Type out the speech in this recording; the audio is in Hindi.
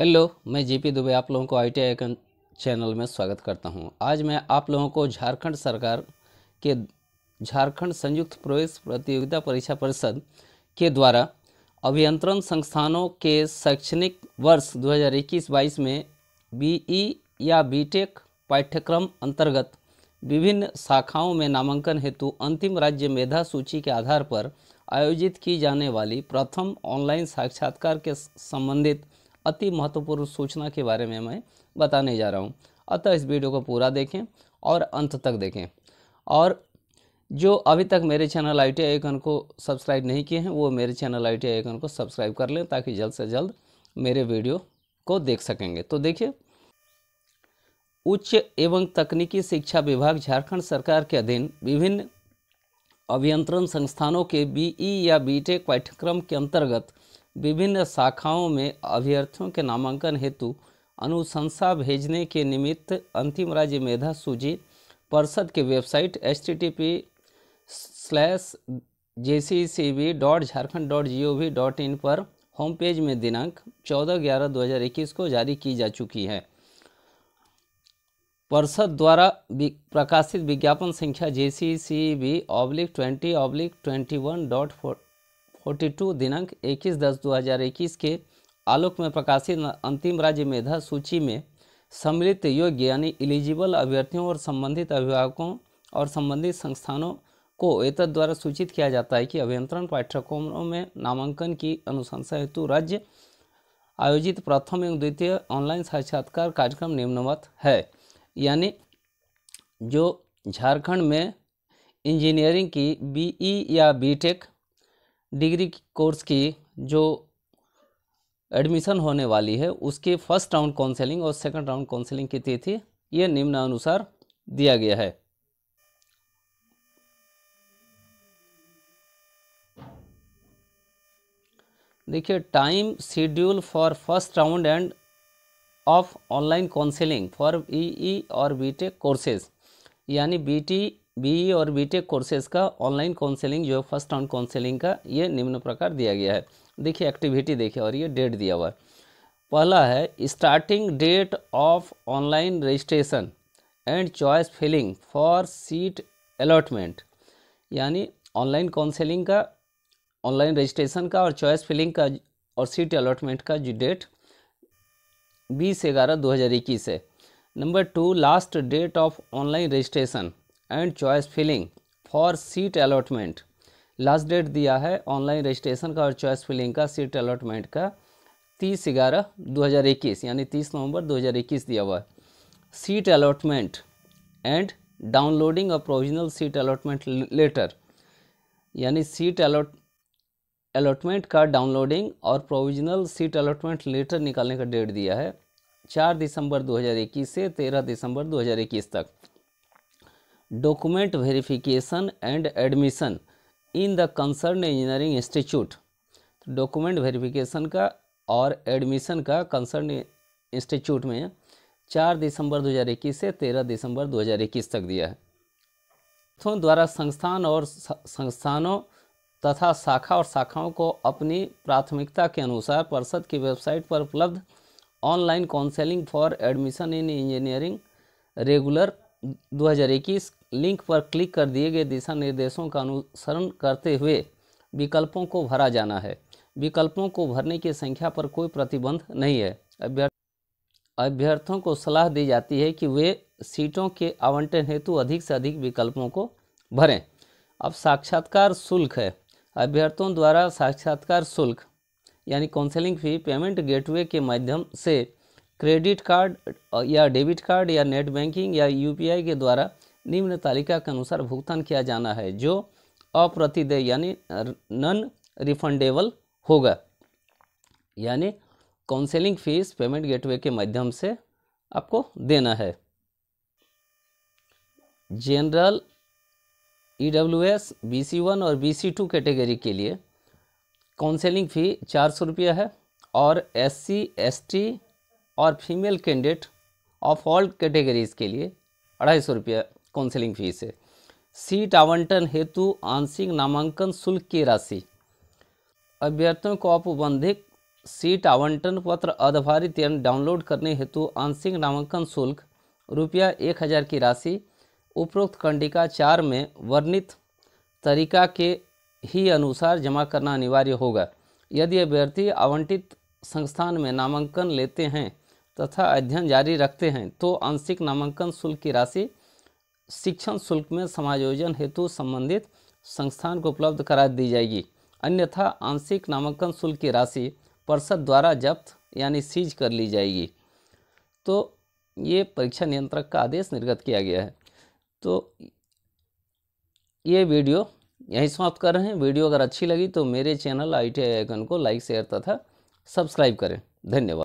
हेलो मैं जीपी दुबे आप लोगों को आई टी चैनल में स्वागत करता हूं आज मैं आप लोगों को झारखंड सरकार के झारखंड संयुक्त प्रवेश प्रतियोगिता परीक्षा परिषद के द्वारा अभियंत्रण संस्थानों के शैक्षणिक वर्ष 2021-22 में बीई e या बीटेक पाठ्यक्रम अंतर्गत विभिन्न शाखाओं में नामांकन हेतु अंतिम राज्य मेधा सूची के आधार पर आयोजित की जाने वाली प्रथम ऑनलाइन साक्षात्कार के संबंधित अति महत्वपूर्ण सूचना के बारे में मैं बताने जा रहा हूँ अतः इस वीडियो को पूरा देखें और अंत तक देखें और जो अभी तक मेरे चैनल आई टी आइकन को सब्सक्राइब नहीं किए हैं वो मेरे चैनल आई टी आइकन को सब्सक्राइब कर लें ताकि जल्द से जल्द मेरे वीडियो को देख सकेंगे तो देखिए उच्च एवं तकनीकी शिक्षा विभाग झारखंड सरकार के अधीन विभिन्न अभियंत्रण संस्थानों के बीई या बीटेक पाठ्यक्रम के अंतर्गत विभिन्न शाखाओं में अभ्यर्थियों के नामांकन हेतु अनुशंसा भेजने के निमित्त अंतिम राज्य मेधा सूची परिषद के website H T T P slash J C C B dot Jharkhand dot G O V dot in पर होम पेज में दिनांक चौदह ग्यारह दो हज़ार इक्कीस को जारी की जा चुकी है परिषद द्वारा प्रकाशित विज्ञापन संख्या J C C B oblique twenty oblique twenty one dot forty two दिनांक इक्कीस दस दो हज़ार इक्कीस के आलोक में प्रकाशित अंतिम राज्य मेधा सूची में सम्मिलित योग्य यानी इलिजिबल अभ्यर्थियों और संबंधित अभिभावकों और संबंधित संस्थानों को एतद द्वारा सूचित किया जाता है कि अभियंत्रण पाठ्यक्रमों में नामांकन की अनुशंसा हेतु राज्य आयोजित प्रथम एवं द्वितीय ऑनलाइन साक्षात्कार कार्यक्रम निम्नवत है यानी जो झारखंड में इंजीनियरिंग की बीई या बीटेक डिग्री कोर्स की जो एडमिशन होने वाली है उसके फर्स्ट राउंड काउंसलिंग और सेकंड राउंड काउंसलिंग की तिथि यह निम्नानुसार दिया गया है देखिए time schedule for first round and of online counselling for B E और बीटेक कोर्सेज यानी बीटी बी और बी टेक कोर्सेज का ऑनलाइन काउंसलिंग जो है फर्स्ट राउंड काउंसलिंग का ये निम्न प्रकार दिया गया है देखिए एक्टिविटी देखिए और ये डेट दिया हुआ है पहला है starting date of online registration and choice filling for seat allotment यानी ऑनलाइन काउंसलिंग का ऑनलाइन रजिस्ट्रेशन का और चॉइस फिलिंग का और सीट अलॉटमेंट का जो डेट बीस ग्यारह दो हज़ार इक्कीस है number two last date of online registration and choice filling for seat allotment last date दिया है ऑनलाइन रजिस्ट्रेशन का और चॉइस फिलिंग का सीट अलॉटमेंट का तीस ग्यारह दो हज़ार इक्कीस यानी तीस नवंबर दो हज़ार इक्कीस दिया हुआ है सीट अलॉटमेंट एंड डाउनलोडिंग और प्रोविजनल सीट अलॉटमेंट लेटर यानी सीट अलॉट अलॉटमेंट का डाउनलोडिंग और प्रोविजनल सीट अलॉटमेंट लेटर निकालने का डेट दिया है चार दिसंबर दो हज़ार इक्कीस से तेरह दिसंबर दो हज़ार इक्कीस तक document verification and admission in the concern engineering institute document verification का और एडमिशन का कंसर्न इंस्टीट्यूट में चार दिसंबर 2021 से तेरह दिसंबर 2021 तक दिया है तो द्वारा संस्थान और संस्थानों तथा शाखा और शाखाओं को अपनी प्राथमिकता के अनुसार परिषद की वेबसाइट पर उपलब्ध online counselling for admission in engineering regular 2021 link पर क्लिक कर दिए गए दिशा निर्देशों का अनुसरण करते हुए विकल्पों को भरा जाना है विकल्पों को भरने की संख्या पर कोई प्रतिबंध नहीं है अभ्यर्थ अभ्यर्थों को सलाह दी जाती है कि वे सीटों के आवंटन हेतु अधिक से अधिक विकल्पों को भरें अब साक्षात्कार शुल्क है अभ्यर्थों द्वारा साक्षात्कार शुल्क यानी काउंसलिंग फी पेमेंट गेटवे के माध्यम से क्रेडिट कार्ड या डेबिट कार्ड या नेट बैंकिंग या यूपीआई के द्वारा निम्न तालिका के अनुसार भुगतान किया जाना है जो अप्रतिदेय यानी नॉन रिफंडेबल होगा यानी काउंसलिंग फीस पेमेंट गेटवे के माध्यम से आपको देना है general E W S B C one और बी सी टू कैटेगरी के लिए काउंसलिंग फ़ी चार सौ रुपया है और एस सी एस टी और female candidate of all categories के लिए अढ़ाई सौ रुपया काउंसिलिंग फीस है सीट आवंटन हेतु आंशिक नामांकन शुल्क की राशि अभ्यर्थियों को औपबंधिक सीट आवंटन पत्र आधारित यंत्र डाउनलोड करने हेतु आंशिक नामांकन शुल्क रुपया एक हज़ार की राशि उपरोक्त कंडिका चार में वर्णित तरीका के ही अनुसार जमा करना अनिवार्य होगा यदि अभ्यर्थी आवंटित संस्थान में नामांकन लेते हैं तथा अध्ययन जारी रखते हैं तो आंशिक नामांकन शुल्क की राशि शिक्षण शुल्क में समायोजन हेतु संबंधित संस्थान को उपलब्ध करा दी जाएगी अन्यथा आंशिक नामांकन शुल्क की राशि परिषद द्वारा जब्त यानी सीज कर ली जाएगी तो ये परीक्षा नियंत्रक का आदेश निर्गत किया गया है तो ये वीडियो यहीं समाप्त कर रहे हैं वीडियो अगर अच्छी लगी तो मेरे चैनल आई टी आइकन को लाइक शेयर तथा सब्सक्राइब करें धन्यवाद